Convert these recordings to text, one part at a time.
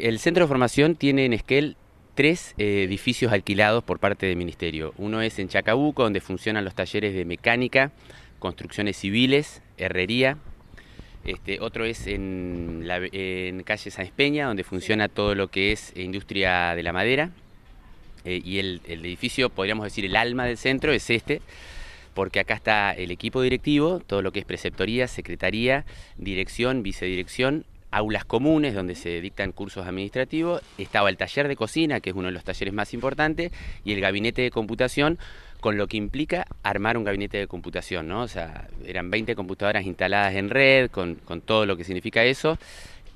El centro de formación tiene en Esquel tres eh, edificios alquilados por parte del Ministerio. Uno es en Chacabuco, donde funcionan los talleres de mecánica, construcciones civiles, herrería. Este, otro es en, en calle San Espeña, donde funciona todo lo que es industria de la madera. Eh, y el, el edificio, podríamos decir, el alma del centro es este, porque acá está el equipo directivo, todo lo que es preceptoría, secretaría, dirección, vicedirección, aulas comunes donde se dictan cursos administrativos, estaba el taller de cocina, que es uno de los talleres más importantes, y el gabinete de computación, con lo que implica armar un gabinete de computación, ¿no? O sea, eran 20 computadoras instaladas en red, con, todo lo que significa eso,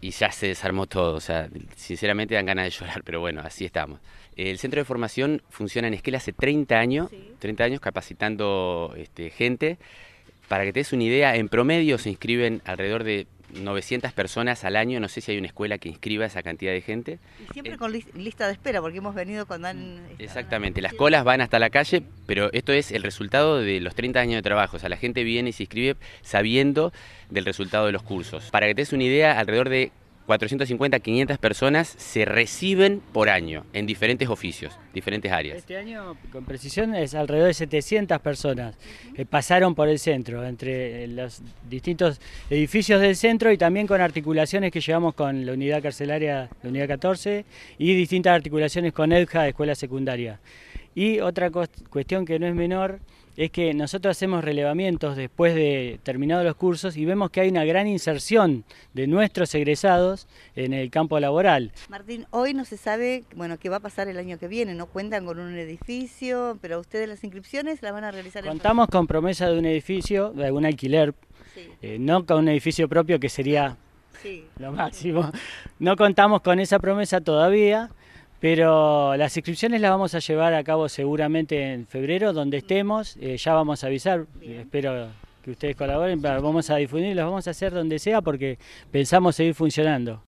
y ya se desarmó todo, o sea, sinceramente dan ganas de llorar, pero bueno, así estamos. El centro de formación funciona en Esquela hace 30 años, 30 años capacitando este, gente, para que te des una idea, en promedio se inscriben alrededor de 900 personas al año, no sé si hay una escuela que inscriba esa cantidad de gente. Y siempre eh, con lista de espera, porque hemos venido cuando han... Mm, exactamente, las colas van hasta la calle, pero esto es el resultado de los 30 años de trabajo, o sea, la gente viene y se inscribe sabiendo del resultado de los cursos. Para que te des una idea, alrededor de 450, 500 personas se reciben por año en diferentes oficios, diferentes áreas. Este año, con precisión, es alrededor de 700 personas que pasaron por el centro, entre eh, los distintos edificios del centro y también con articulaciones que llevamos con la unidad carcelaria, la unidad 14, y distintas articulaciones con EDJA, Escuela Secundaria. Y otra cuestión que no es menor es que nosotros hacemos relevamientos después de terminados los cursos y vemos que hay una gran inserción de nuestros egresados en el campo laboral. Martín, hoy no se sabe bueno, qué va a pasar el año que viene, no cuentan con un edificio, pero ustedes las inscripciones las van a realizar. Contamos con promesa de un edificio, de algún alquiler, eh, no con un edificio propio que sería lo máximo. No contamos con esa promesa todavía. Pero las inscripciones las vamos a llevar a cabo seguramente en febrero, donde estemos. Eh, ya vamos a avisar, espero que ustedes colaboren. Vamos a difundir, las vamos a hacer donde sea porque pensamos seguir funcionando.